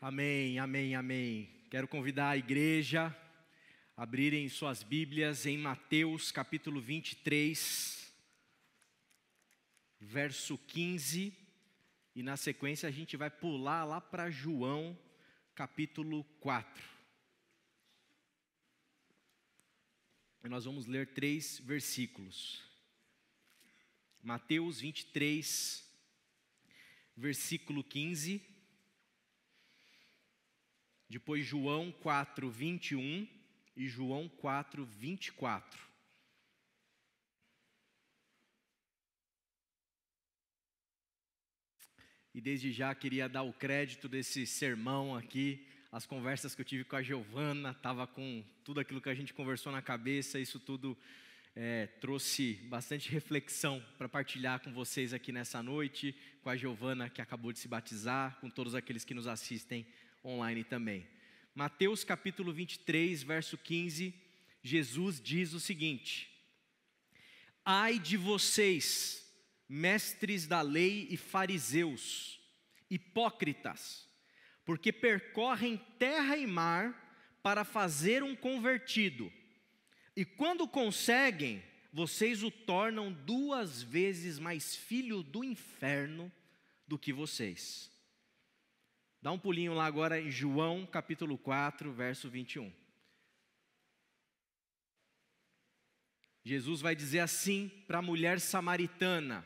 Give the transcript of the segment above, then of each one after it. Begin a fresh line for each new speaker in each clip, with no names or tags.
Amém, amém, amém. Quero convidar a igreja a abrirem suas Bíblias em Mateus capítulo 23, verso 15, e na sequência a gente vai pular lá para João capítulo 4. E nós vamos ler três versículos. Mateus 23, versículo 15 depois João 4, 21 e João 4, 24. E desde já queria dar o crédito desse sermão aqui, as conversas que eu tive com a Giovana, estava com tudo aquilo que a gente conversou na cabeça, isso tudo é, trouxe bastante reflexão para partilhar com vocês aqui nessa noite, com a Giovana que acabou de se batizar, com todos aqueles que nos assistem online também. Mateus capítulo 23, verso 15, Jesus diz o seguinte: Ai de vocês, mestres da lei e fariseus, hipócritas, porque percorrem terra e mar para fazer um convertido, e quando conseguem, vocês o tornam duas vezes mais filho do inferno do que vocês. Dá um pulinho lá agora em João capítulo 4, verso 21. Jesus vai dizer assim para a mulher samaritana: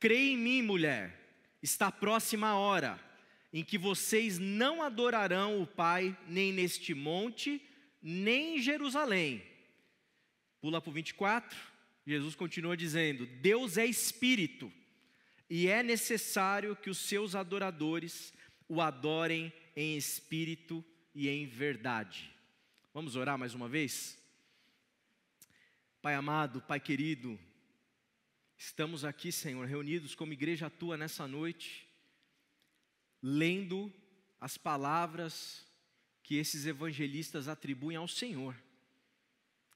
"Creia em mim, mulher, está próxima a hora em que vocês não adorarão o Pai nem neste monte, nem em Jerusalém. Pula para o 24, Jesus continua dizendo: Deus é espírito, e é necessário que os seus adoradores o adorem em espírito e em verdade. Vamos orar mais uma vez? Pai amado, Pai querido, estamos aqui, Senhor, reunidos como igreja tua nessa noite, lendo as palavras que esses evangelistas atribuem ao Senhor,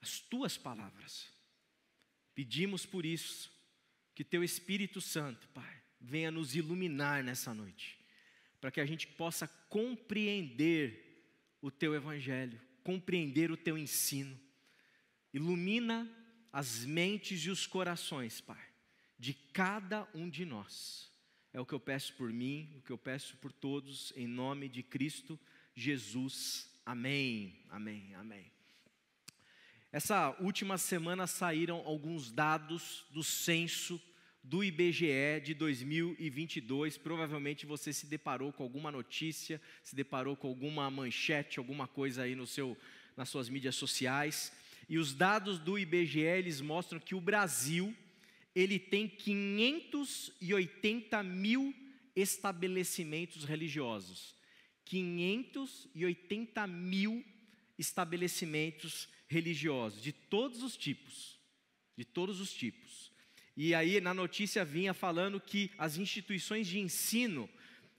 as tuas palavras. Pedimos por isso que teu Espírito Santo, Pai, venha nos iluminar nessa noite para que a gente possa compreender o teu evangelho, compreender o teu ensino. Ilumina as mentes e os corações, Pai, de cada um de nós. É o que eu peço por mim, o que eu peço por todos, em nome de Cristo Jesus. Amém, amém, amém. Essa última semana saíram alguns dados do censo do IBGE de 2022. Provavelmente você se deparou com alguma notícia, se deparou com alguma manchete, alguma coisa aí no seu, nas suas mídias sociais. E os dados do IBGE eles mostram que o Brasil ele tem 580 mil estabelecimentos religiosos. 580 mil estabelecimentos religiosos de todos os tipos, de todos os tipos. E aí na notícia vinha falando que as instituições de ensino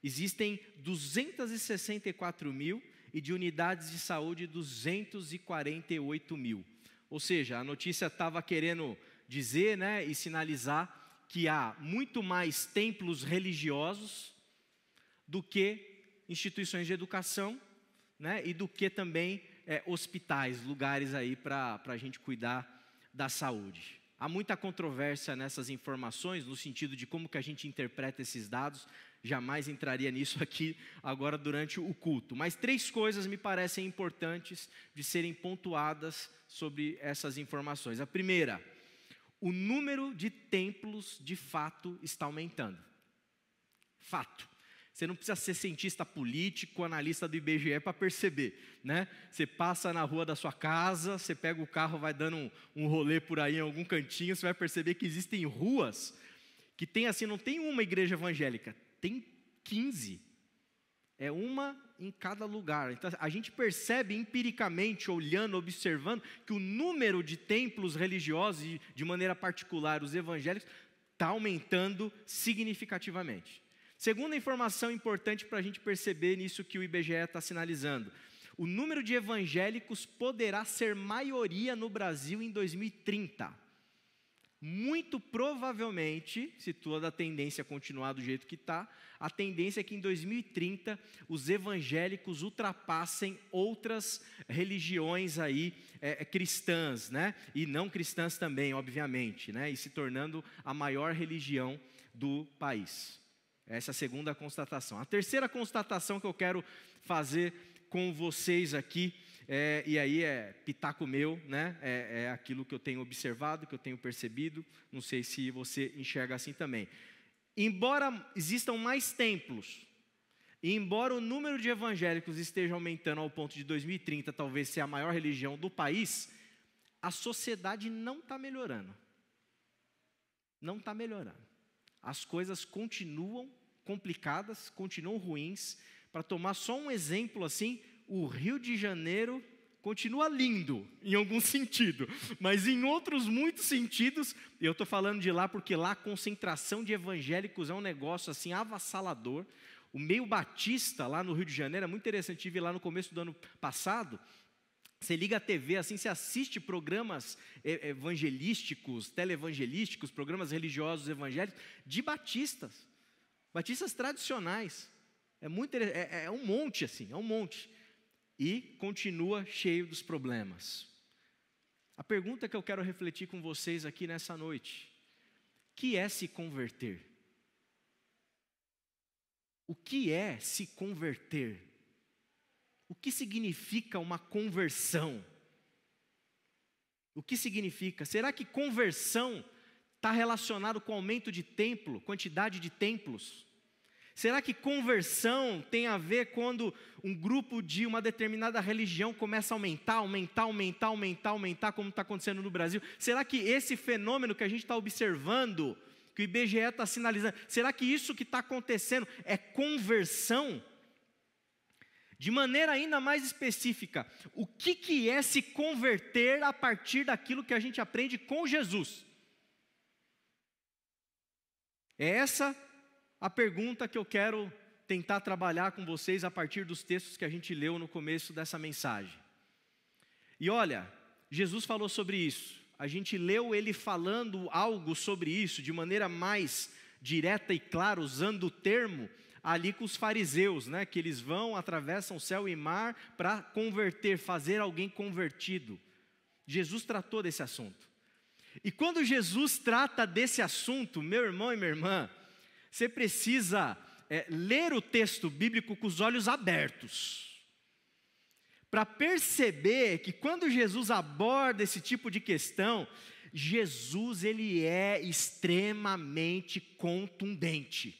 existem 264 mil e de unidades de saúde 248 mil. Ou seja, a notícia estava querendo dizer né, e sinalizar que há muito mais templos religiosos do que instituições de educação né, e do que também é, hospitais, lugares aí para a gente cuidar da saúde. Há muita controvérsia nessas informações, no sentido de como que a gente interpreta esses dados. Jamais entraria nisso aqui agora durante o culto. Mas três coisas me parecem importantes de serem pontuadas sobre essas informações. A primeira, o número de templos de fato está aumentando. Fato. Você não precisa ser cientista político, analista do IBGE para perceber, né? Você passa na rua da sua casa, você pega o carro, vai dando um, um rolê por aí em algum cantinho, você vai perceber que existem ruas que tem assim, não tem uma igreja evangélica, tem 15. É uma em cada lugar. Então, a gente percebe empiricamente, olhando, observando, que o número de templos religiosos, de maneira particular os evangélicos, está aumentando significativamente. Segunda informação importante para a gente perceber nisso que o IBGE está sinalizando: o número de evangélicos poderá ser maioria no Brasil em 2030 muito provavelmente, se toda a tendência continuar do jeito que está, a tendência é que em 2030 os evangélicos ultrapassem outras religiões aí é, é, cristãs, né? E não cristãs também, obviamente, né? E se tornando a maior religião do país. É essa é a segunda constatação. A terceira constatação que eu quero fazer com vocês aqui, é, e aí é pitaco meu, né? É, é aquilo que eu tenho observado, que eu tenho percebido, não sei se você enxerga assim também. Embora existam mais templos, e embora o número de evangélicos esteja aumentando ao ponto de 2030 talvez ser a maior religião do país, a sociedade não está melhorando. Não está melhorando. As coisas continuam complicadas, continuam ruins. Para tomar só um exemplo assim, o Rio de Janeiro continua lindo em algum sentido, mas em outros muitos sentidos, eu estou falando de lá porque lá a concentração de evangélicos é um negócio assim avassalador. O meio batista lá no Rio de Janeiro é muito interessante, tive lá no começo do ano passado, você liga a TV, assim, você assiste programas eh, evangelísticos, televangelísticos, programas religiosos evangélicos de batistas. Batistas tradicionais. É, muito, é, é um monte assim, é um monte. E continua cheio dos problemas. A pergunta que eu quero refletir com vocês aqui nessa noite: que é se converter? O que é se converter? O que significa uma conversão? O que significa? Será que conversão está relacionado com aumento de templo, quantidade de templos? Será que conversão tem a ver quando um grupo de uma determinada religião começa a aumentar, aumentar, aumentar, aumentar, aumentar, como está acontecendo no Brasil? Será que esse fenômeno que a gente está observando, que o IBGE está sinalizando, será que isso que está acontecendo é conversão? De maneira ainda mais específica, o que, que é se converter a partir daquilo que a gente aprende com Jesus? É essa a pergunta que eu quero tentar trabalhar com vocês a partir dos textos que a gente leu no começo dessa mensagem. E olha, Jesus falou sobre isso. A gente leu ele falando algo sobre isso de maneira mais direta e clara, usando o termo ali com os fariseus, né, que eles vão, atravessam céu e mar para converter, fazer alguém convertido. Jesus tratou desse assunto. E quando Jesus trata desse assunto, meu irmão e minha irmã, você precisa é, ler o texto bíblico com os olhos abertos para perceber que quando Jesus aborda esse tipo de questão, Jesus ele é extremamente contundente.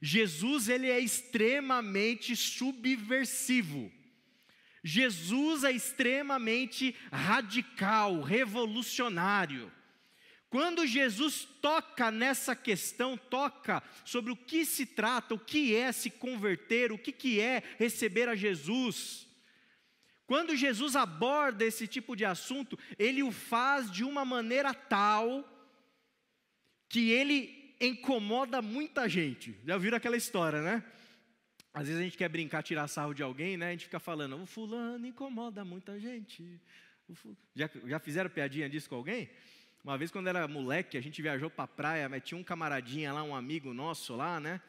Jesus ele é extremamente subversivo. Jesus é extremamente radical, revolucionário. Quando Jesus toca nessa questão, toca sobre o que se trata, o que é se converter, o que, que é receber a Jesus. Quando Jesus aborda esse tipo de assunto, ele o faz de uma maneira tal que ele incomoda muita gente. Já ouviram aquela história, né? Às vezes a gente quer brincar, tirar sarro de alguém, né? A gente fica falando, o fulano incomoda muita gente. Já, já fizeram piadinha disso com alguém? Uma vez, quando era moleque, a gente viajou para a praia, mas tinha um camaradinha lá, um amigo nosso lá, né?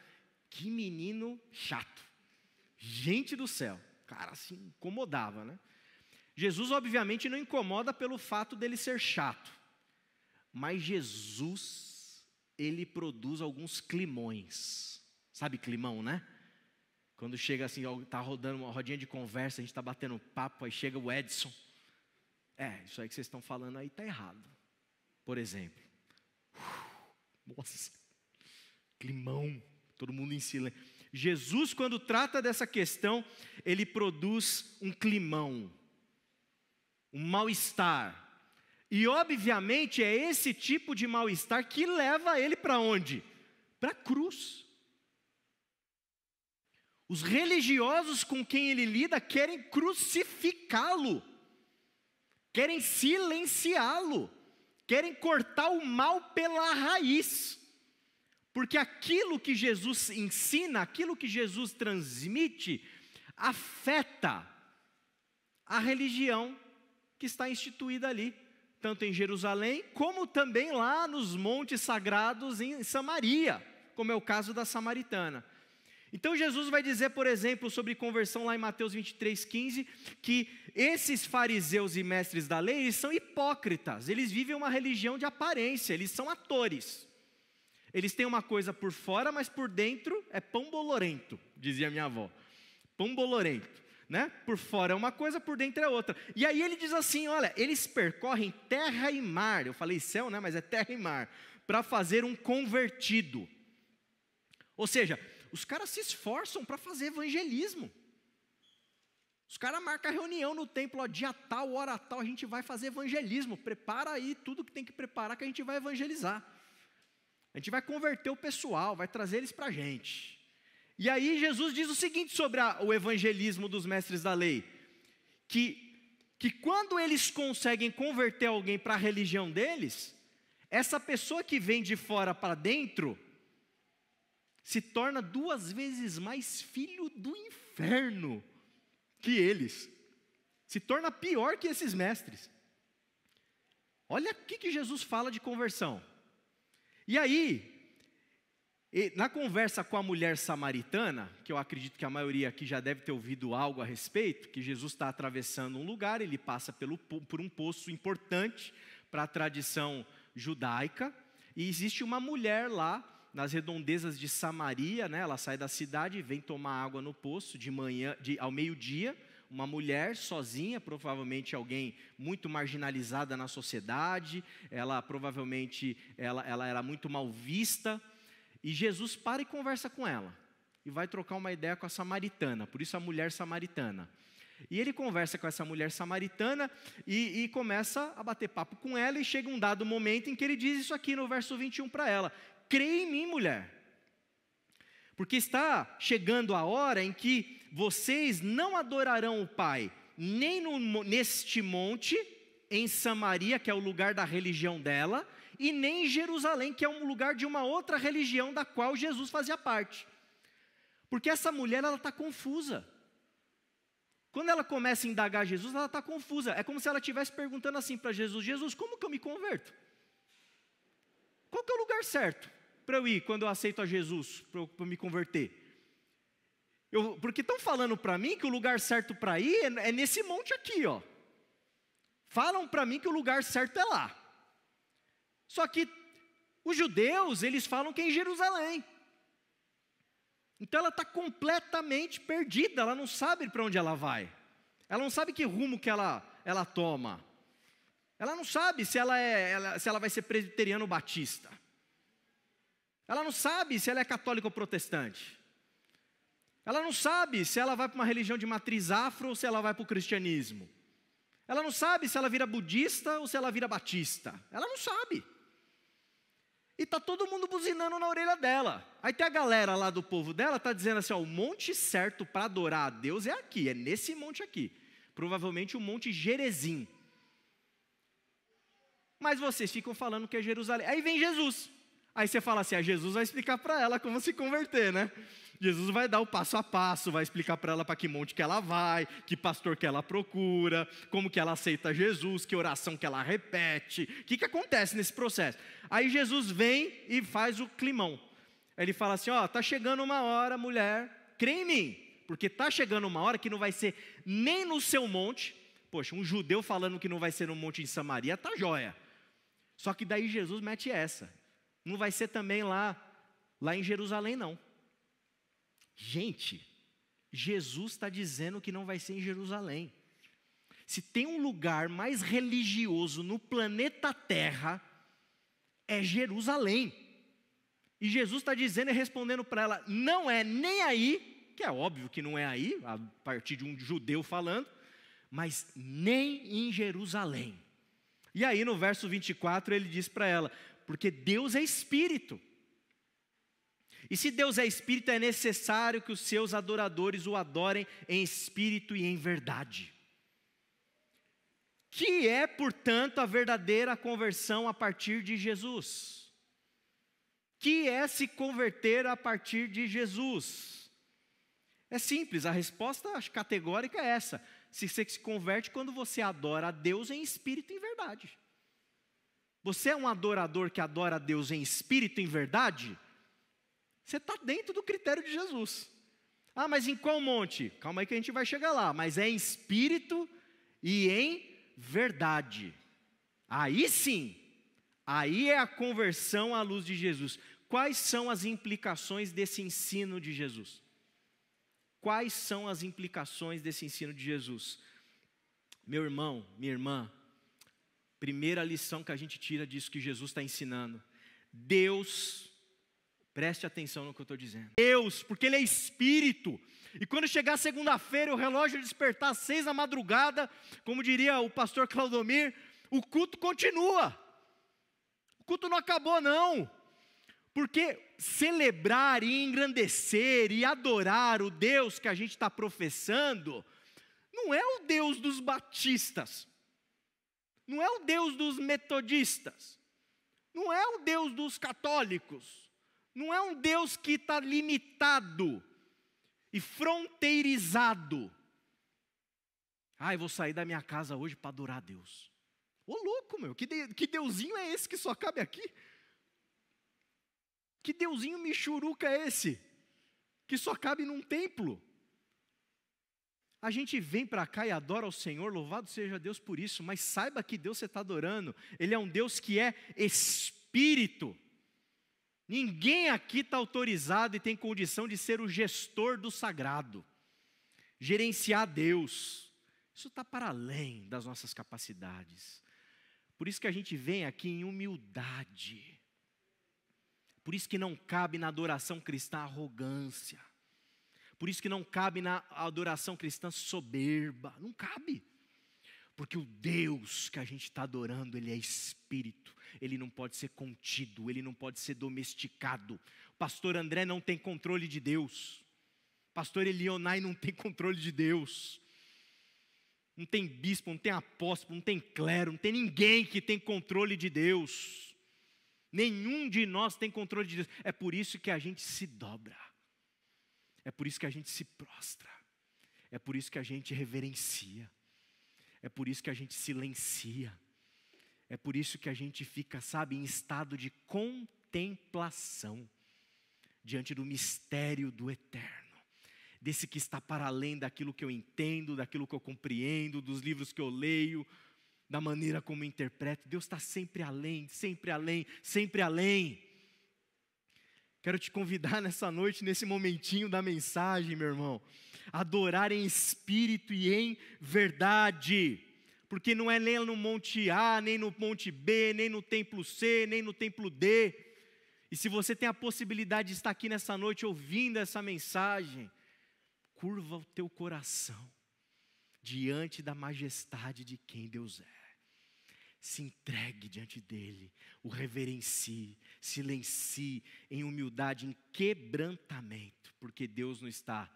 Que menino chato. Gente do céu. Cara, assim, incomodava, né? Jesus, obviamente, não incomoda pelo fato dele ser chato. Mas Jesus, ele produz alguns climões. Sabe climão, né? Quando chega assim, tá rodando uma rodinha de conversa, a gente está batendo papo, aí chega o Edson. É, isso aí que vocês estão falando aí tá errado. Por exemplo. nossa, climão, todo mundo em silêncio. Jesus, quando trata dessa questão, ele produz um climão, um mal-estar. E, obviamente, é esse tipo de mal-estar que leva ele para onde? Para a cruz. Os religiosos com quem ele lida querem crucificá-lo, querem silenciá-lo, querem cortar o mal pela raiz. Porque aquilo que Jesus ensina, aquilo que Jesus transmite, afeta a religião que está instituída ali, tanto em Jerusalém, como também lá nos montes sagrados em Samaria, como é o caso da samaritana. Então Jesus vai dizer, por exemplo, sobre conversão lá em Mateus 23:15, que esses fariseus e mestres da lei, eles são hipócritas, eles vivem uma religião de aparência, eles são atores. Eles têm uma coisa por fora, mas por dentro é pão bolorento, dizia minha avó. Pão bolorento, né? Por fora é uma coisa, por dentro é outra. E aí ele diz assim, olha, eles percorrem terra e mar. Eu falei céu, né, mas é terra e mar, para fazer um convertido. Ou seja, os caras se esforçam para fazer evangelismo. Os caras marcam reunião no templo, ó, dia tal, hora tal, a gente vai fazer evangelismo. Prepara aí tudo que tem que preparar que a gente vai evangelizar. A gente vai converter o pessoal, vai trazer eles para a gente. E aí Jesus diz o seguinte sobre a, o evangelismo dos mestres da lei: que, que quando eles conseguem converter alguém para a religião deles, essa pessoa que vem de fora para dentro se torna duas vezes mais filho do inferno que eles. Se torna pior que esses mestres. Olha o que, que Jesus fala de conversão. E aí, na conversa com a mulher samaritana, que eu acredito que a maioria aqui já deve ter ouvido algo a respeito, que Jesus está atravessando um lugar, ele passa pelo, por um poço importante para a tradição judaica, e existe uma mulher lá nas redondezas de Samaria, né? Ela sai da cidade e vem tomar água no poço de manhã, de, ao meio-dia. Uma mulher sozinha, provavelmente alguém muito marginalizada na sociedade. Ela provavelmente ela, ela era muito mal vista. E Jesus para e conversa com ela e vai trocar uma ideia com a samaritana. Por isso a mulher samaritana. E ele conversa com essa mulher samaritana e, e, começa a bater papo com ela. E chega um dado momento em que ele diz isso aqui no verso 21 para ela: crê em mim, mulher. Porque está chegando a hora em que vocês não adorarão o Pai, nem no, neste monte, em Samaria, que é o lugar da religião dela, e nem em Jerusalém, que é um lugar de uma outra religião da qual Jesus fazia parte. Porque essa mulher, ela está confusa. Quando ela começa a indagar Jesus, ela está confusa. É como se ela estivesse perguntando assim para Jesus: Jesus, como que eu me converto? Qual que é o lugar certo? para eu ir quando eu aceito a Jesus, para eu me converter? Eu, porque estão falando para mim que o lugar certo para ir é, é, nesse monte aqui, ó. Falam para mim que o lugar certo é lá. Só que os judeus, eles falam que é em Jerusalém. Então ela está completamente perdida, ela não sabe para onde ela vai. Ela não sabe que rumo que ela, ela toma. Ela não sabe se ela, é, ela, se ela vai ser presbiteriano batista. Ela não sabe se ela é católica ou protestante. Ela não sabe se ela vai para uma religião de matriz afro ou se ela vai para o cristianismo. Ela não sabe se ela vira budista ou se ela vira batista. Ela não sabe. E tá todo mundo buzinando na orelha dela. Aí tem a galera lá do povo dela tá dizendo assim, ó, o monte certo para adorar a Deus é aqui, é nesse monte aqui. Provavelmente o Monte jerezim. Mas vocês ficam falando que é Jerusalém. Aí vem Jesus. Aí você fala assim: ah, Jesus vai explicar para ela como se converter, né? Jesus vai dar o passo a passo, vai explicar para ela para que monte que ela vai, que pastor que ela procura, como que ela aceita Jesus, que oração que ela repete, o que, que acontece nesse processo. Aí Jesus vem e faz o climão. Ele fala assim: ó, oh, tá chegando uma hora, mulher, crê em mim, porque tá chegando uma hora que não vai ser nem no seu monte. Poxa, um judeu falando que não vai ser no monte em Samaria, tá joia. Só que daí Jesus mete essa. Não vai ser também lá, lá em Jerusalém, não. Gente, Jesus está dizendo que não vai ser em Jerusalém. Se tem um lugar mais religioso no planeta Terra, é Jerusalém. E Jesus está dizendo e respondendo para ela: não é nem aí, que é óbvio que não é aí, a partir de um judeu falando, mas nem em Jerusalém. E aí no verso 24 ele diz para ela: porque Deus é espírito. E se Deus é espírito, é necessário que os seus adoradores o adorem em espírito e em verdade. Que é, portanto, a verdadeira conversão a partir de Jesus. Que é se converter a partir de Jesus. É simples, a resposta categórica é essa. Se você se converte quando você adora a Deus em espírito e em verdade. Você é um adorador que adora a Deus em espírito, e em verdade? Você está dentro do critério de Jesus. Ah, mas em qual monte? Calma aí que a gente vai chegar lá. Mas é em espírito e em verdade. Aí sim, aí é a conversão à luz de Jesus. Quais são as implicações desse ensino de Jesus? Quais são as implicações desse ensino de Jesus? Meu irmão, minha irmã, Primeira lição que a gente tira disso que Jesus está ensinando. Deus, preste atenção no que eu estou dizendo. Deus, porque Ele é Espírito. E quando chegar segunda-feira, o relógio despertar às seis da madrugada, como diria o pastor Claudomir, o culto continua. O culto não acabou, não. Porque celebrar e engrandecer e adorar o Deus que a gente está professando, não é o Deus dos batistas, não é o Deus dos metodistas. Não é o Deus dos católicos. Não é um Deus que está limitado e fronteirizado. Ah, eu vou sair da minha casa hoje para adorar a Deus. Ô louco, meu, que, de, que deusinho é esse que só cabe aqui? Que deusinho michuruca é esse? Que só cabe num templo? A gente vem para cá e adora o Senhor, louvado seja Deus por isso, mas saiba que Deus você está adorando, Ele é um Deus que é Espírito. Ninguém aqui está autorizado e tem condição de ser o gestor do sagrado, gerenciar Deus. Isso está para além das nossas capacidades. Por isso que a gente vem aqui em humildade. Por isso que não cabe na adoração cristã arrogância. Por isso que não cabe na adoração cristã soberba, não cabe. Porque o Deus que a gente está adorando, ele é espírito, ele não pode ser contido, ele não pode ser domesticado. O pastor André não tem controle de Deus, o pastor Elionai não tem controle de Deus, não tem bispo, não tem apóstolo, não tem clero, não tem ninguém que tem controle de Deus. Nenhum de nós tem controle de Deus. É por isso que a gente se dobra. É por isso que a gente se prostra. É por isso que a gente reverencia. É por isso que a gente silencia. É por isso que a gente fica, sabe, em estado de contemplação diante do mistério do eterno. Desse que está para além daquilo que eu entendo, daquilo que eu compreendo, dos livros que eu leio, da maneira como eu interpreto. Deus está sempre além, sempre além, sempre além. Quero te convidar nessa noite, nesse momentinho da mensagem, meu irmão, adorar em espírito e em verdade. Porque não é nem no monte A, nem no monte B, nem no templo C, nem no templo D. E se você tem a possibilidade de estar aqui nessa noite ouvindo essa mensagem, curva o teu coração diante da majestade de quem Deus é se entregue diante dele, o reverencie, silencie em humildade, em quebrantamento, porque Deus não está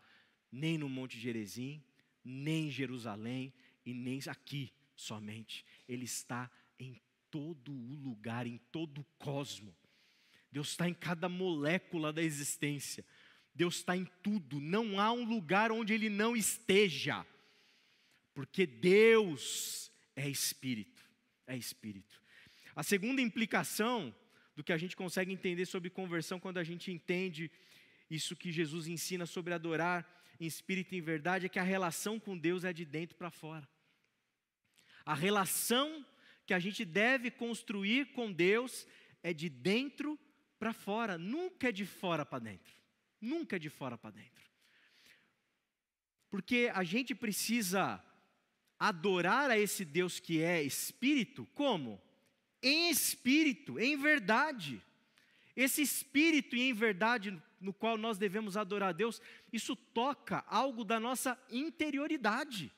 nem no Monte Gerezim, nem em Jerusalém e nem aqui somente. Ele está em todo o lugar, em todo o cosmo. Deus está em cada molécula da existência. Deus está em tudo. Não há um lugar onde Ele não esteja, porque Deus é Espírito é espírito. A segunda implicação do que a gente consegue entender sobre conversão quando a gente entende isso que Jesus ensina sobre adorar em espírito e em verdade é que a relação com Deus é de dentro para fora. A relação que a gente deve construir com Deus é de dentro para fora, nunca é de fora para dentro. Nunca é de fora para dentro. Porque a gente precisa adorar a esse Deus que é espírito, como? Em espírito, em verdade. Esse espírito e em verdade no qual nós devemos adorar a Deus, isso toca algo da nossa interioridade.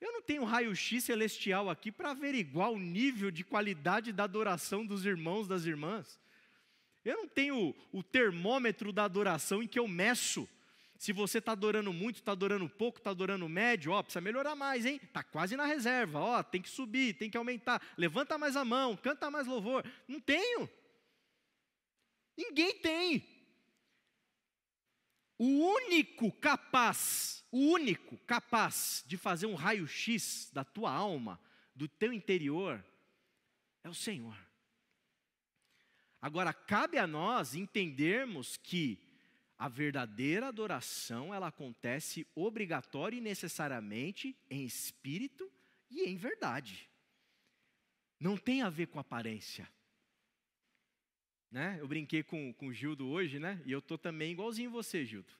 Eu não tenho raio-x celestial aqui para averiguar o nível de qualidade da adoração dos irmãos, das irmãs. Eu não tenho o termômetro da adoração em que eu meço se você está adorando muito, está adorando pouco, está adorando médio, ó, precisa melhorar mais, hein? Está quase na reserva, ó, tem que subir, tem que aumentar, levanta mais a mão, canta mais louvor. Não tenho. Ninguém tem. O único capaz, o único capaz de fazer um raio-x da tua alma, do teu interior, é o Senhor. Agora, cabe a nós entendermos que a verdadeira adoração, ela acontece obrigatória e necessariamente em espírito e em verdade. Não tem a ver com aparência. Né? Eu brinquei com, com o Gildo hoje, né? E eu tô também igualzinho você, Gildo.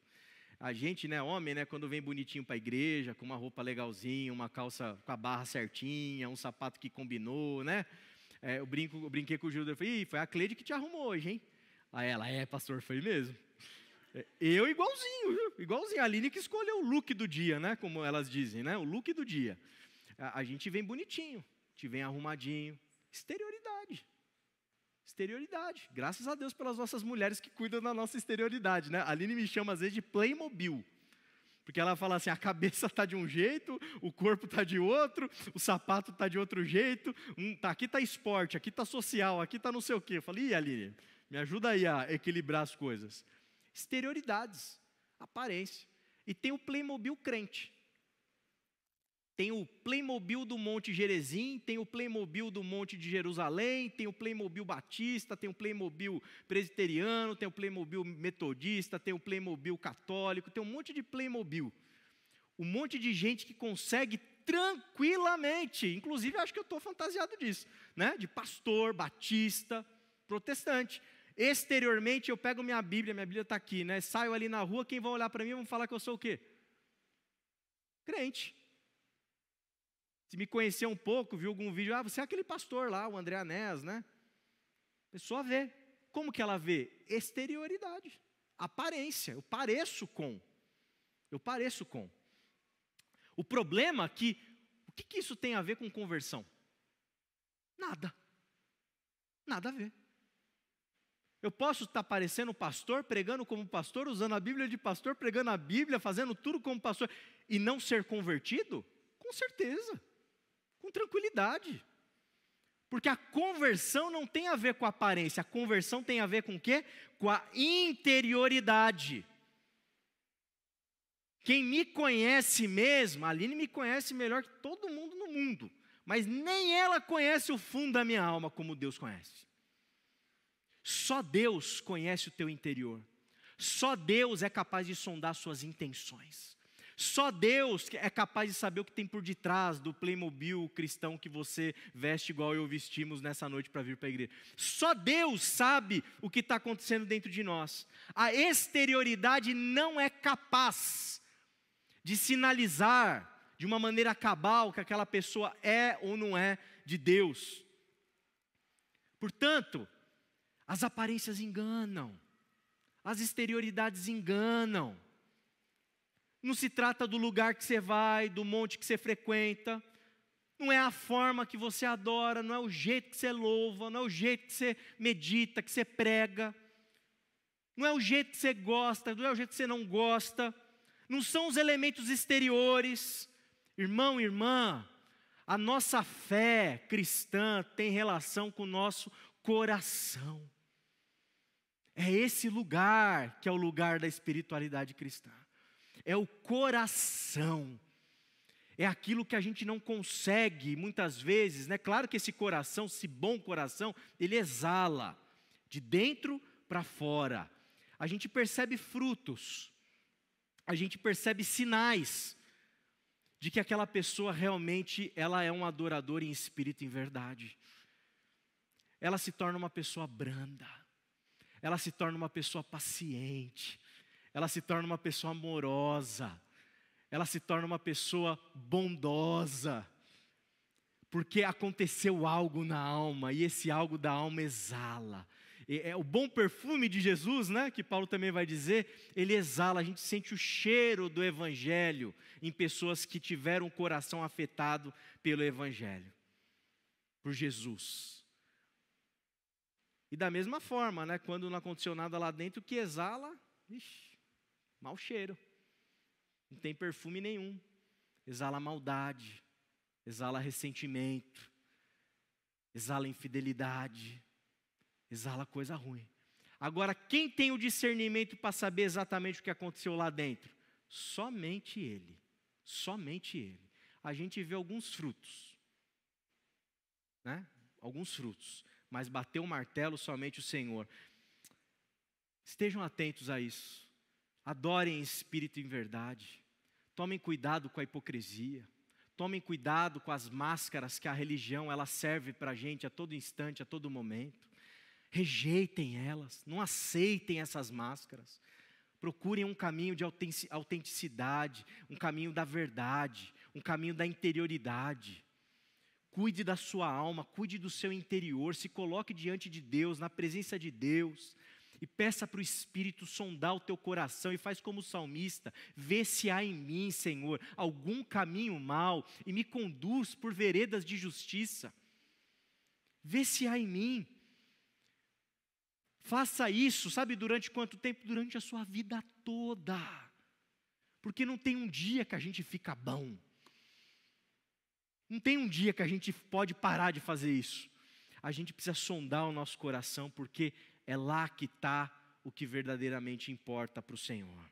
A gente, né, homem, né, quando vem bonitinho para a igreja, com uma roupa legalzinha, uma calça com a barra certinha, um sapato que combinou, né? É, eu, brinco, eu brinquei com o Gildo, eu falei, Ih, foi a Cleide que te arrumou hoje, hein? Aí ela, é, pastor, foi mesmo. Eu igualzinho, viu? igualzinho. A Aline que escolheu o look do dia, né? Como elas dizem, né? O look do dia. A, a gente vem bonitinho, te vem arrumadinho. Exterioridade. Exterioridade. Graças a Deus pelas nossas mulheres que cuidam da nossa exterioridade, né? A Aline me chama às vezes de Playmobil. Porque ela fala assim: a cabeça está de um jeito, o corpo está de outro, o sapato está de outro jeito, um, tá, aqui está esporte, aqui está social, aqui está não sei o quê. Eu falei, Ih, Aline, me ajuda aí a equilibrar as coisas exterioridades, aparência. E tem o Playmobil crente. Tem o Playmobil do Monte Jerezim, tem o Playmobil do Monte de Jerusalém, tem o Playmobil Batista, tem o Playmobil Presbiteriano, tem o Playmobil Metodista, tem o Playmobil Católico, tem um monte de Playmobil. Um monte de gente que consegue tranquilamente, inclusive acho que eu estou fantasiado disso, né? de pastor, batista, protestante. Exteriormente, eu pego minha Bíblia, minha Bíblia está aqui, né? Saio ali na rua, quem vai olhar para mim vão falar que eu sou o quê? Crente. Se me conhecer um pouco, viu algum vídeo, ah, você é aquele pastor lá, o André Anés, né? A pessoa vê. Como que ela vê? Exterioridade, aparência. Eu pareço com. Eu pareço com. O problema é que, o que, que isso tem a ver com conversão? Nada. Nada a ver. Eu posso estar parecendo pastor, pregando como pastor, usando a Bíblia de pastor, pregando a Bíblia, fazendo tudo como pastor, e não ser convertido? Com certeza, com tranquilidade. Porque a conversão não tem a ver com a aparência, a conversão tem a ver com o quê? Com a interioridade. Quem me conhece mesmo, a Aline me conhece melhor que todo mundo no mundo, mas nem ela conhece o fundo da minha alma como Deus conhece. Só Deus conhece o teu interior. Só Deus é capaz de sondar suas intenções. Só Deus é capaz de saber o que tem por detrás do Playmobil cristão que você veste igual eu vestimos nessa noite para vir para a igreja. Só Deus sabe o que está acontecendo dentro de nós. A exterioridade não é capaz de sinalizar de uma maneira cabal que aquela pessoa é ou não é de Deus. Portanto, as aparências enganam, as exterioridades enganam. Não se trata do lugar que você vai, do monte que você frequenta, não é a forma que você adora, não é o jeito que você louva, não é o jeito que você medita, que você prega, não é o jeito que você gosta, não é o jeito que você não gosta, não são os elementos exteriores. Irmão, irmã, a nossa fé cristã tem relação com o nosso coração. É esse lugar que é o lugar da espiritualidade cristã. É o coração. É aquilo que a gente não consegue muitas vezes, né? Claro que esse coração, esse bom coração, ele exala de dentro para fora. A gente percebe frutos. A gente percebe sinais de que aquela pessoa realmente ela é um adorador em espírito e em verdade ela se torna uma pessoa branda, ela se torna uma pessoa paciente, ela se torna uma pessoa amorosa, ela se torna uma pessoa bondosa, porque aconteceu algo na alma e esse algo da alma exala. é o bom perfume de Jesus, né, que Paulo também vai dizer, ele exala, a gente sente o cheiro do evangelho em pessoas que tiveram o coração afetado pelo evangelho, por Jesus. E da mesma forma, né, quando não aconteceu nada lá dentro, o que exala, ixi, mau cheiro. Não tem perfume nenhum. Exala maldade, exala ressentimento, exala infidelidade, exala coisa ruim. Agora, quem tem o discernimento para saber exatamente o que aconteceu lá dentro? Somente ele. Somente ele. A gente vê alguns frutos. Né? Alguns frutos mas bateu o martelo somente o Senhor. Estejam atentos a isso. Adorem em espírito e em verdade. Tomem cuidado com a hipocrisia. Tomem cuidado com as máscaras que a religião ela serve para a gente a todo instante, a todo momento. Rejeitem elas, não aceitem essas máscaras. Procurem um caminho de autenticidade, um caminho da verdade, um caminho da interioridade. Cuide da sua alma, cuide do seu interior, se coloque diante de Deus, na presença de Deus, e peça para o Espírito sondar o teu coração e faz como o salmista: vê se há em mim, Senhor, algum caminho mau e me conduz por veredas de justiça. Vê se há em mim. Faça isso, sabe durante quanto tempo? Durante a sua vida toda. Porque não tem um dia que a gente fica bom. Não tem um dia que a gente pode parar de fazer isso. A gente precisa sondar o nosso coração, porque é lá que está o que verdadeiramente importa para o Senhor.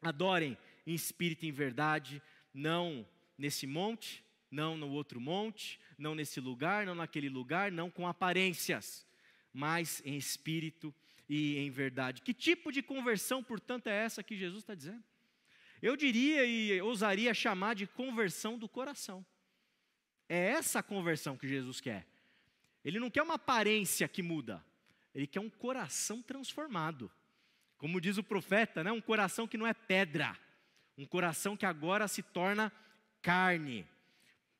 Adorem em espírito e em verdade, não nesse monte, não no outro monte, não nesse lugar, não naquele lugar, não com aparências, mas em espírito e em verdade. Que tipo de conversão, portanto, é essa que Jesus está dizendo? Eu diria e ousaria chamar de conversão do coração. É essa a conversão que Jesus quer. Ele não quer uma aparência que muda, ele quer um coração transformado. Como diz o profeta, né? um coração que não é pedra, um coração que agora se torna carne.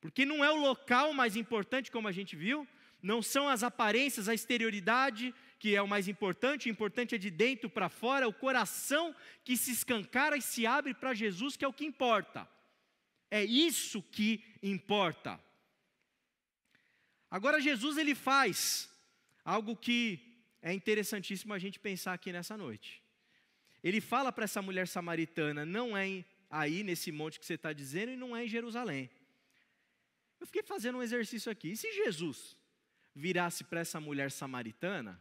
Porque não é o local mais importante, como a gente viu, não são as aparências, a exterioridade que é o mais importante, o importante é de dentro para fora, é o coração que se escancara e se abre para Jesus, que é o que importa. É isso que importa. Agora Jesus ele faz algo que é interessantíssimo a gente pensar aqui nessa noite. Ele fala para essa mulher samaritana, não é aí nesse monte que você está dizendo e não é em Jerusalém. Eu fiquei fazendo um exercício aqui. E se Jesus virasse para essa mulher samaritana,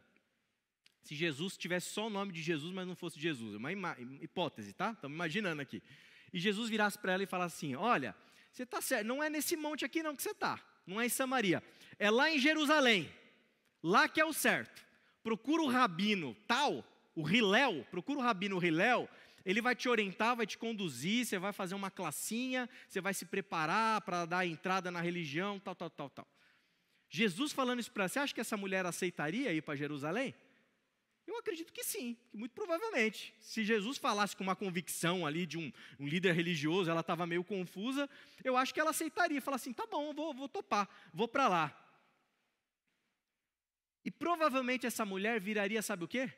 se Jesus tivesse só o nome de Jesus, mas não fosse Jesus, é uma hipótese, tá? Estamos imaginando aqui. E Jesus virasse para ela e falasse assim: Olha, você está certo, não é nesse monte aqui não que você está, não é em Samaria, é lá em Jerusalém, lá que é o certo. Procura o rabino tal, o Hilel, procura o rabino Hilel, ele vai te orientar, vai te conduzir, você vai fazer uma classinha, você vai se preparar para dar entrada na religião, tal, tal, tal, tal. Jesus falando isso para você, acha que essa mulher aceitaria ir para Jerusalém? Eu acredito que sim, que muito provavelmente. Se Jesus falasse com uma convicção ali de um, um líder religioso, ela estava meio confusa, eu acho que ela aceitaria, falar assim, tá bom, vou, vou topar, vou para lá. E provavelmente essa mulher viraria, sabe o quê?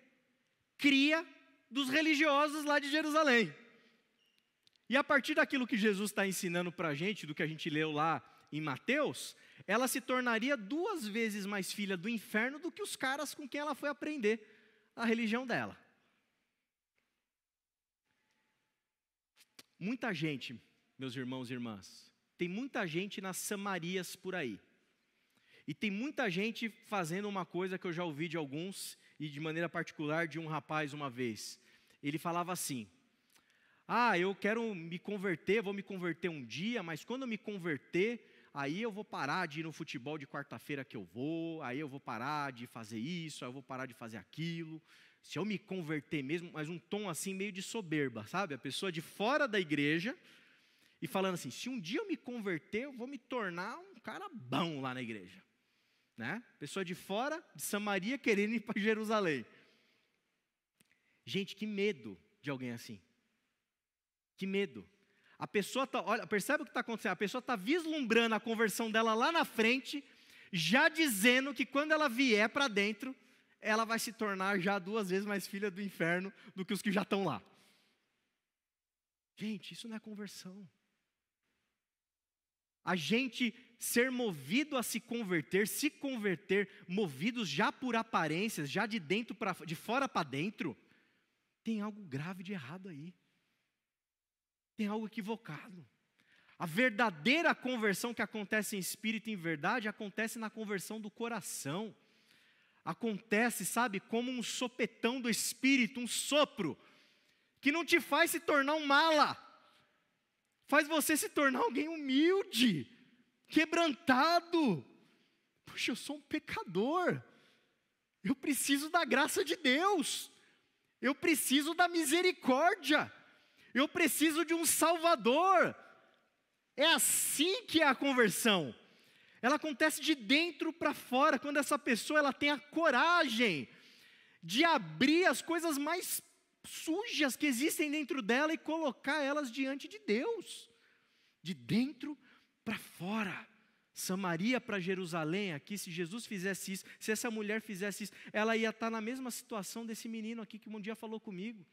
Cria dos religiosos lá de Jerusalém. E a partir daquilo que Jesus está ensinando para a gente, do que a gente leu lá em Mateus, ela se tornaria duas vezes mais filha do inferno do que os caras com quem ela foi aprender a religião dela. Muita gente, meus irmãos e irmãs, tem muita gente nas Samarias por aí. E tem muita gente fazendo uma coisa que eu já ouvi de alguns, e de maneira particular de um rapaz uma vez. Ele falava assim: Ah, eu quero me converter, vou me converter um dia, mas quando eu me converter, aí eu vou parar de ir no futebol de quarta-feira que eu vou, aí eu vou parar de fazer isso, aí eu vou parar de fazer aquilo. Se eu me converter mesmo, mas um tom assim meio de soberba, sabe? A pessoa de fora da igreja e falando assim: se um dia eu me converter, eu vou me tornar um cara bom lá na igreja. Né? Pessoa de fora de Samaria querendo ir para Jerusalém. Gente, que medo de alguém assim. Que medo. A pessoa tá, olha, percebe o que está acontecendo? A pessoa está vislumbrando a conversão dela lá na frente, já dizendo que quando ela vier para dentro, ela vai se tornar já duas vezes mais filha do inferno do que os que já estão lá. Gente, isso não é conversão. A gente ser movido a se converter, se converter, movidos já por aparências, já de dentro para de fora para dentro, tem algo grave de errado aí. Tem algo equivocado. A verdadeira conversão que acontece em espírito e em verdade acontece na conversão do coração. Acontece, sabe, como um sopetão do espírito, um sopro, que não te faz se tornar um mala, faz você se tornar alguém humilde quebrantado. Puxa, eu sou um pecador. Eu preciso da graça de Deus. Eu preciso da misericórdia. Eu preciso de um Salvador. É assim que é a conversão. Ela acontece de dentro para fora, quando essa pessoa ela tem a coragem de abrir as coisas mais sujas que existem dentro dela e colocar elas diante de Deus. De dentro para fora. Samaria para Jerusalém, aqui, se Jesus fizesse isso, se essa mulher fizesse isso, ela ia estar tá na mesma situação desse menino aqui que um dia falou comigo.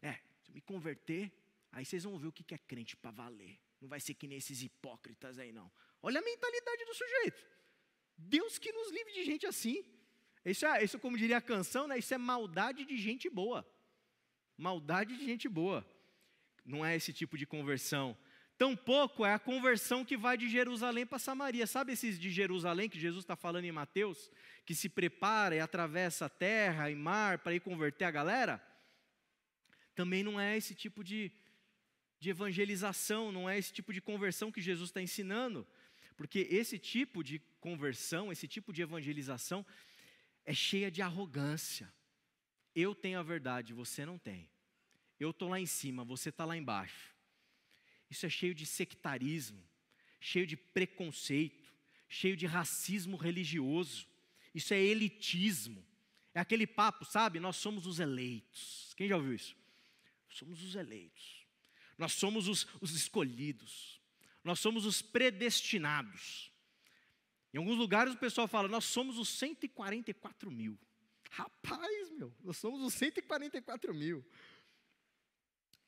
É, se eu me converter, aí vocês vão ver o que é crente para valer. Não vai ser que nem esses hipócritas aí, não. Olha a mentalidade do sujeito. Deus que nos livre de gente assim. Isso, é, isso como diria a canção, né? isso é maldade de gente boa. Maldade de gente boa. Não é esse tipo de conversão Tampouco é a conversão que vai de Jerusalém para Samaria. Sabe esses de Jerusalém que Jesus está falando em Mateus? Que se prepara e atravessa terra e mar para ir converter a galera? Também não é esse tipo de, de evangelização, não é esse tipo de conversão que Jesus está ensinando. Porque esse tipo de conversão, esse tipo de evangelização é cheia de arrogância. Eu tenho a verdade, você não tem. Eu estou lá em cima, você está lá embaixo. Isso é cheio de sectarismo, cheio de preconceito, cheio de racismo religioso. Isso é elitismo. É aquele papo, sabe? Nós somos os eleitos. Quem já ouviu isso? Somos os eleitos. Nós somos os, os escolhidos. Nós somos os predestinados. Em alguns lugares o pessoal fala, nós somos os 144 mil. Rapaz, meu, nós somos os 144 mil.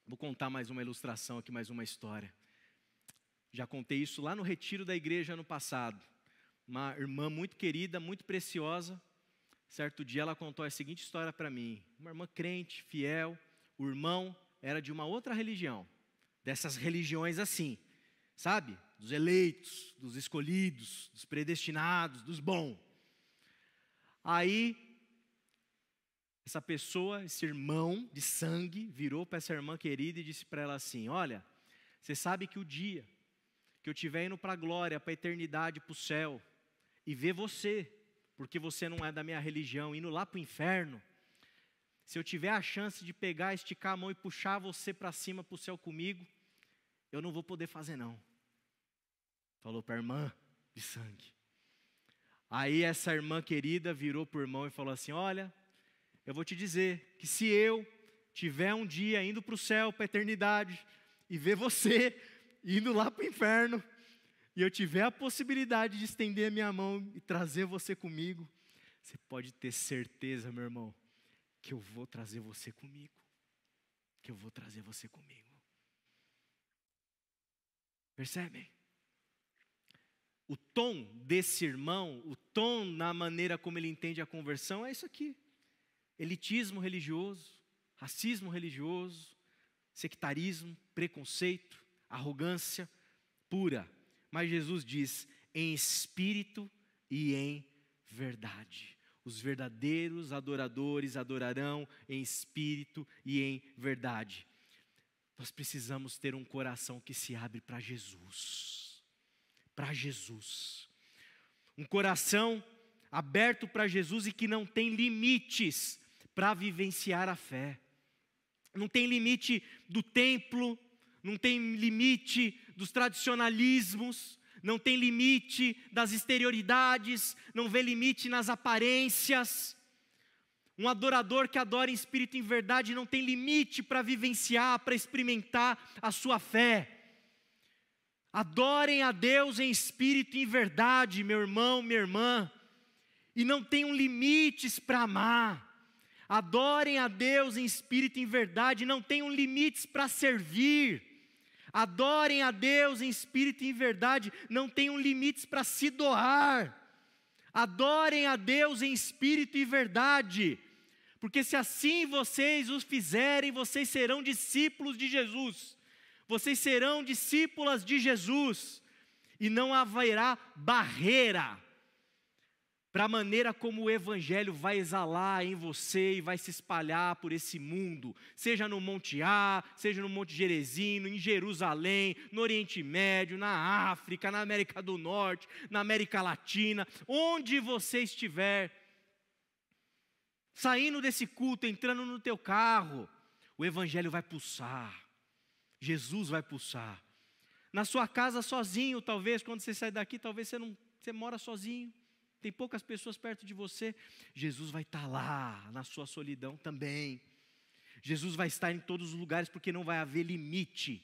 Vou contar mais uma ilustração aqui, mais uma história. Já contei isso lá no retiro da igreja ano passado. Uma irmã muito querida, muito preciosa, certo dia ela contou a seguinte história para mim. Uma irmã crente, fiel, o irmão era de uma outra religião, dessas religiões assim, sabe? Dos eleitos, dos escolhidos, dos predestinados, dos bons. Aí essa pessoa, esse irmão de sangue, virou para essa irmã querida e disse para ela assim: Olha, você sabe que o dia que eu estiver indo para a glória, para a eternidade, para o céu, e ver você, porque você não é da minha religião, indo lá para o inferno, se eu tiver a chance de pegar, esticar a mão e puxar você para cima, para o céu comigo, eu não vou poder fazer não. Falou para a irmã de sangue. Aí essa irmã querida virou para o irmão e falou assim: Olha, eu vou te dizer que se eu tiver um dia indo para o céu, para a eternidade, e ver você indo lá para o inferno, e eu tiver a possibilidade de estender a minha mão e trazer você comigo, você pode ter certeza, meu irmão, que eu vou trazer você comigo. Que eu vou trazer você comigo. Percebem? O tom desse irmão, o tom na maneira como ele entende a conversão é isso aqui elitismo religioso, racismo religioso, sectarismo, preconceito, arrogância pura. Mas Jesus diz: em espírito e em verdade. Os verdadeiros adoradores adorarão em espírito e em verdade. Nós precisamos ter um coração que se abre para Jesus. Para Jesus. Um coração aberto para Jesus e que não tem limites para vivenciar a fé. Não tem limite do templo, não tem limite dos tradicionalismos, não tem limite das exterioridades, não vê limite nas aparências. Um adorador que adora em espírito e em verdade não tem limite para vivenciar, para experimentar a sua fé. Adorem a Deus em espírito e em verdade, meu irmão, minha irmã, e não tenham limites para amar. Adorem a Deus em espírito e em verdade, não tenham limites para servir. Adorem a Deus em espírito e em verdade, não tenham limites para se doar. Adorem a Deus em espírito e verdade, porque se assim vocês os fizerem, vocês serão discípulos de Jesus. Vocês serão discípulas de Jesus e não haverá barreira para a maneira como o Evangelho vai exalar em você e vai se espalhar por esse mundo, seja no Monte A, seja no Monte Jerezino, em Jerusalém, no Oriente Médio, na África, na América do Norte, na América Latina, onde você estiver. Saindo desse culto, entrando no teu carro, o Evangelho vai pulsar, Jesus vai pulsar. Na sua casa sozinho, talvez, quando você sair daqui, talvez você não você mora sozinho tem poucas pessoas perto de você, Jesus vai estar tá lá na sua solidão também. Jesus vai estar em todos os lugares, porque não vai haver limite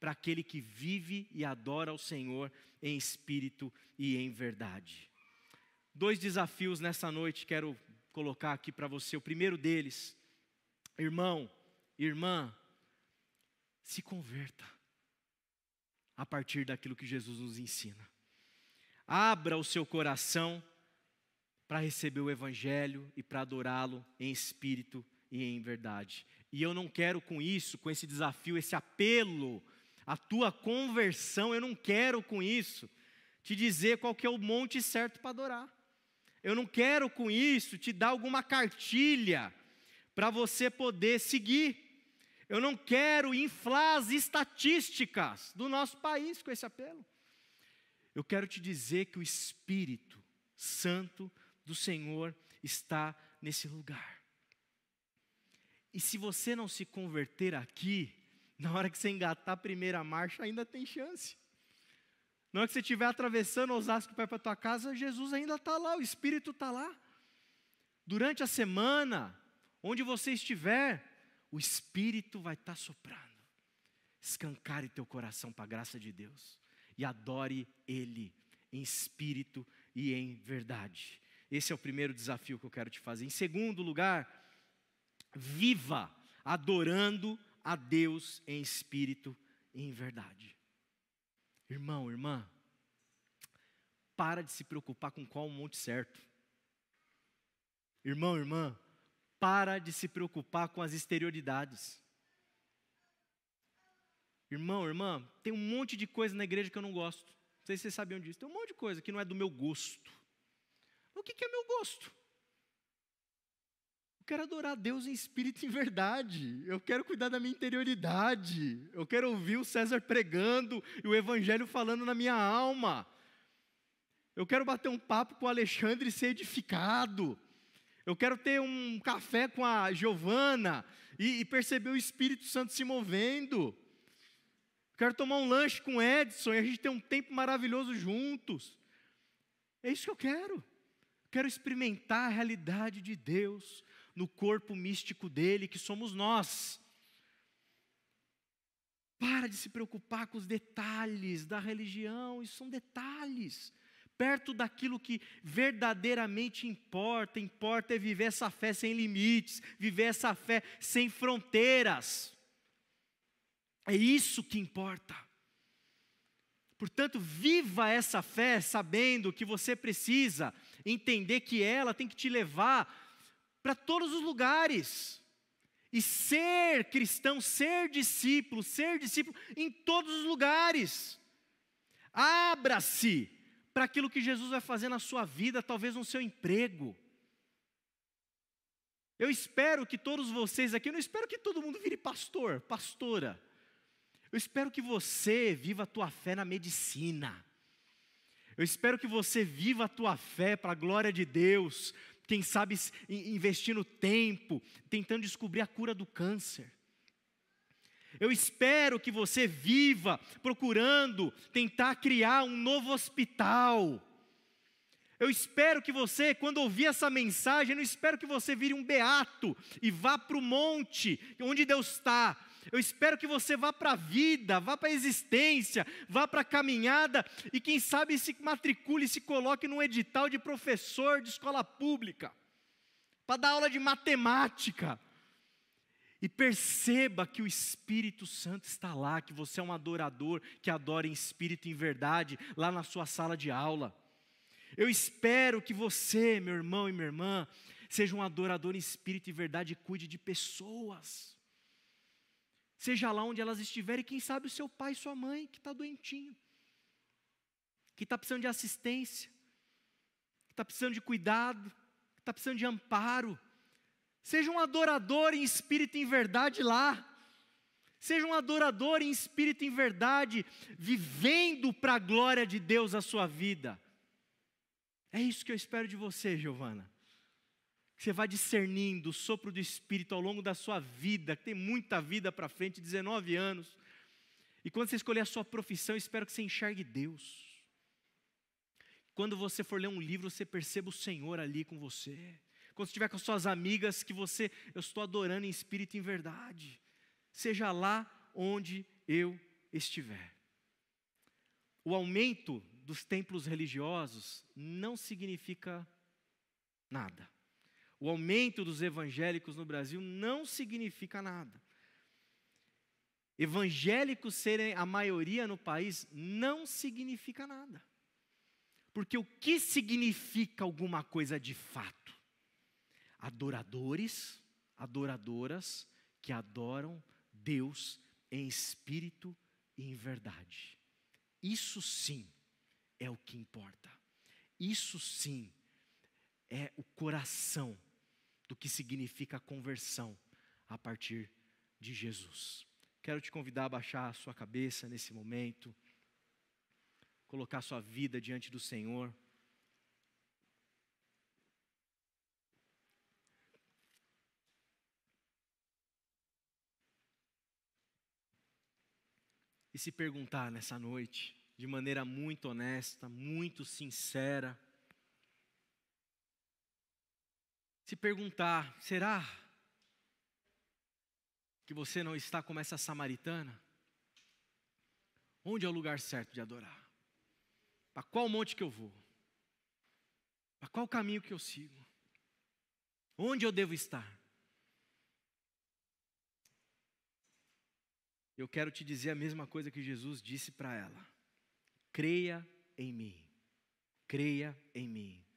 para aquele que vive e adora ao Senhor em espírito e em verdade. Dois desafios nessa noite quero colocar aqui para você. O primeiro deles, irmão, irmã, se converta a partir daquilo que Jesus nos ensina. Abra o seu coração para receber o Evangelho e para adorá-lo em espírito e em verdade. E eu não quero com isso, com esse desafio, esse apelo, a tua conversão, eu não quero com isso te dizer qual que é o monte certo para adorar. Eu não quero com isso te dar alguma cartilha para você poder seguir. Eu não quero inflar as estatísticas do nosso país com esse apelo. Eu quero te dizer que o Espírito Santo do Senhor está nesse lugar. E se você não se converter aqui, na hora que você engatar a primeira marcha, ainda tem chance. Na hora que você estiver atravessando Osasco para a para tua casa, Jesus ainda está lá, o Espírito está lá. Durante a semana, onde você estiver, o Espírito vai estar tá soprando. Escancare teu coração para a graça de Deus e adore Ele em espírito e em verdade. Esse é o primeiro desafio que eu quero te fazer. Em segundo lugar, viva adorando a Deus em espírito e em verdade. Irmão, irmã, para de se preocupar com qual monte certo. Irmão, irmã, para de se preocupar com as exterioridades. Irmão, irmã, tem um monte de coisa na igreja que eu não gosto. Não sei se vocês sabiam disso. É tem um monte de coisa que não é do meu gosto. O que, que é meu gosto? Eu quero adorar Deus em espírito e em verdade. Eu quero cuidar da minha interioridade. Eu quero ouvir o César pregando e o Evangelho falando na minha alma. Eu quero bater um papo com o Alexandre e ser edificado. Eu quero ter um café com a Giovana e, e perceber o Espírito Santo se movendo. Eu quero tomar um lanche com o Edson e a gente ter um tempo maravilhoso juntos. É isso que eu quero. Quero experimentar a realidade de Deus no corpo místico dele, que somos nós. Para de se preocupar com os detalhes da religião, isso são detalhes. Perto daquilo que verdadeiramente importa, importa é viver essa fé sem limites, viver essa fé sem fronteiras. É isso que importa. Portanto, viva essa fé sabendo que você precisa entender que ela tem que te levar para todos os lugares. E ser cristão, ser discípulo, ser discípulo em todos os lugares. Abra-se para aquilo que Jesus vai fazer na sua vida, talvez no seu emprego. Eu espero que todos vocês aqui, eu não espero que todo mundo vire pastor, pastora. Eu espero que você viva a tua fé na medicina. Eu espero que você viva a tua fé para a glória de Deus, quem sabe investindo tempo, tentando descobrir a cura do câncer. Eu espero que você viva procurando tentar criar um novo hospital. Eu espero que você, quando ouvir essa mensagem, eu não espero que você vire um beato e vá para o monte onde Deus está, eu espero que você vá para a vida, vá para a existência, vá para a caminhada e, quem sabe, se matricule, se coloque num edital de professor de escola pública, para dar aula de matemática. E perceba que o Espírito Santo está lá, que você é um adorador que adora em espírito e em verdade, lá na sua sala de aula. Eu espero que você, meu irmão e minha irmã, seja um adorador em espírito e verdade e cuide de pessoas seja lá onde elas estiverem, quem sabe o seu pai, sua mãe, que está doentinho, que está precisando de assistência, que está precisando de cuidado, que está precisando de amparo. Seja um adorador em espírito e em verdade lá. Seja um adorador em espírito e em verdade, vivendo para a glória de Deus a sua vida. É isso que eu espero de você, Giovana que você vai discernindo o sopro do Espírito ao longo da sua vida, que tem muita vida para frente, 19 anos. E quando você escolher a sua profissão, espero que você enxergue Deus. Quando você for ler um livro, você perceba o Senhor ali com você. Quando você estiver com suas amigas, que você, eu estou adorando em espírito e em verdade. Seja lá onde eu estiver. O aumento dos templos religiosos não significa nada. O aumento dos evangélicos no Brasil não significa nada. Evangélicos serem a maioria no país não significa nada. Porque o que significa alguma coisa de fato? Adoradores, adoradoras que adoram Deus em espírito e em verdade. Isso sim é o que importa. Isso sim é o coração do que significa a conversão a partir de Jesus. Quero te convidar a baixar a sua cabeça nesse momento, colocar sua vida diante do Senhor. E se perguntar nessa noite, de maneira muito honesta, muito sincera, se perguntar: será que você não está como essa samaritana? Onde é o lugar certo de adorar? Para qual monte que eu vou? Para qual caminho que eu sigo? Onde eu devo estar? Eu quero te dizer a mesma coisa que Jesus disse para ela: creia em mim, creia em mim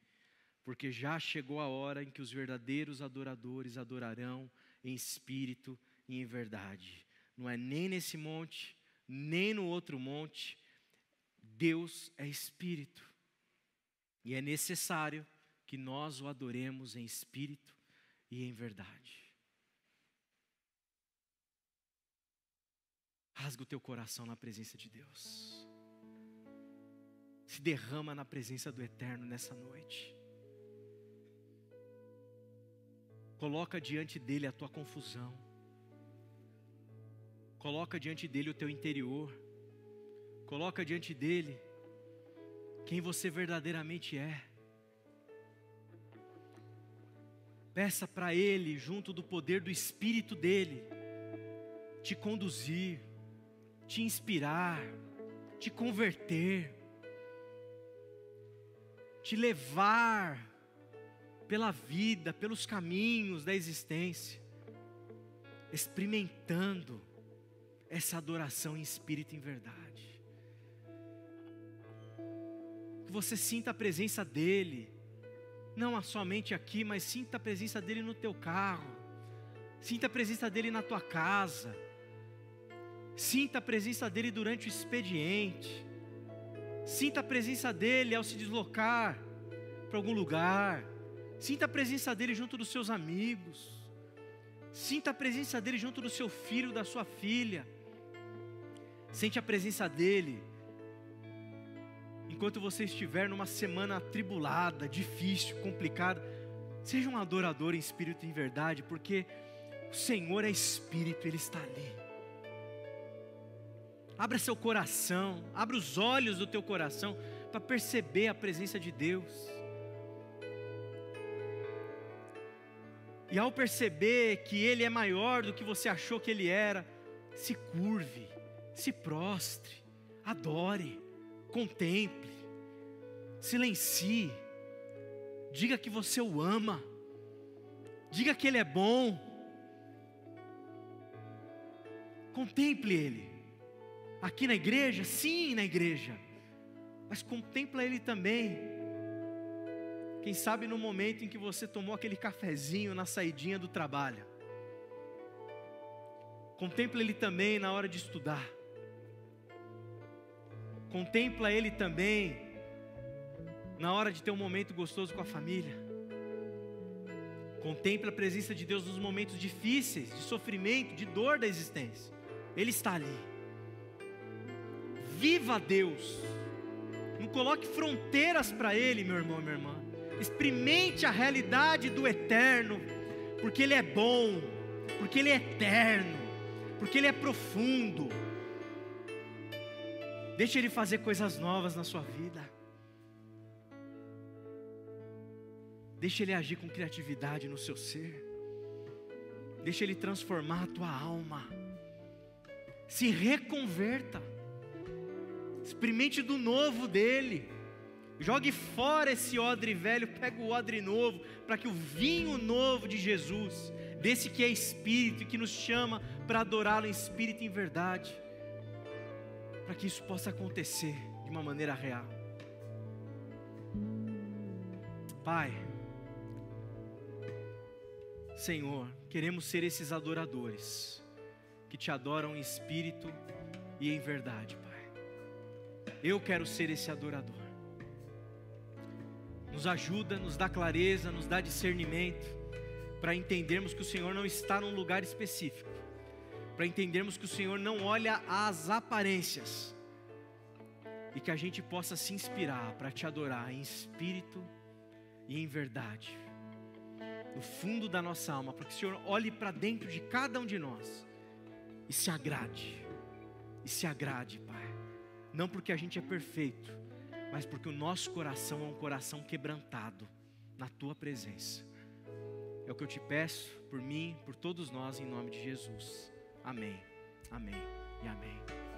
porque já chegou a hora em que os verdadeiros adoradores adorarão em espírito e em verdade. Não é nem nesse monte, nem no outro monte. Deus é espírito. E é necessário que nós o adoremos em espírito e em verdade. Rasga o teu coração na presença de Deus. Se derrama na presença do Eterno nessa noite. Coloca diante dele a tua confusão. Coloca diante dele o teu interior. Coloca diante dele quem você verdadeiramente é. Peça para ele, junto do poder do espírito dele, te conduzir, te inspirar, te converter, te levar pela vida, pelos caminhos da existência, experimentando essa adoração em espírito e em verdade. Que você sinta a presença dEle, não somente aqui, mas sinta a presença dEle no teu carro, sinta a presença dEle na tua casa, sinta a presença dEle durante o expediente, sinta a presença dEle ao se deslocar para algum lugar, Sinta a presença dele junto dos seus amigos. Sinta a presença dele junto do seu filho, da sua filha. Sente a presença dele. Enquanto você estiver numa semana atribulada, difícil, complicada, seja um adorador em espírito e em verdade, porque o Senhor é espírito, ele está ali. Abra seu coração, abra os olhos do teu coração para perceber a presença de Deus. E ao perceber que Ele é maior do que você achou que Ele era, se curve, se prostre, adore, contemple, silencie, diga que você o ama, diga que Ele é bom, contemple Ele. Aqui na igreja? Sim, na igreja. Mas contempla Ele também quem sabe no momento em que você tomou aquele cafezinho na saidinha do trabalho. Contempla ele também na hora de estudar. Contempla ele também na hora de ter um momento gostoso com a família. Contempla a presença de Deus nos momentos difíceis, de sofrimento, de dor da existência. Ele está ali. Viva Deus. Não coloque fronteiras para Ele, meu irmão, minha irmã experimente a realidade do eterno, porque Ele é bom, porque Ele é eterno, porque Ele é profundo. Deixe Ele fazer coisas novas na sua vida. Deixe Ele agir com criatividade no seu ser. Deixe Ele transformar a tua alma. Se reconverta. Experimente do novo dele. Jogue fora esse odre velho, pega o odre novo, para que o vinho novo de Jesus, desse que é espírito e que nos chama para adorá-lo em espírito e em verdade, para que isso possa acontecer de uma maneira real. Pai, Senhor, queremos ser esses adoradores que te adoram em espírito e em verdade, Pai. Eu quero ser esse adorador nos ajuda, nos dá clareza, nos dá discernimento, para entendermos que o Senhor não está num lugar específico, para entendermos que o Senhor não olha às aparências, e que a gente possa se inspirar para te adorar em espírito e em verdade, no fundo da nossa alma, para que o Senhor olhe para dentro de cada um de nós e se agrade, e se agrade, Pai, não porque a gente é perfeito, mas porque o nosso coração é um coração quebrantado na tua presença. É o que eu te peço por mim, por todos nós, em nome de Jesus. Amém, amém e amém.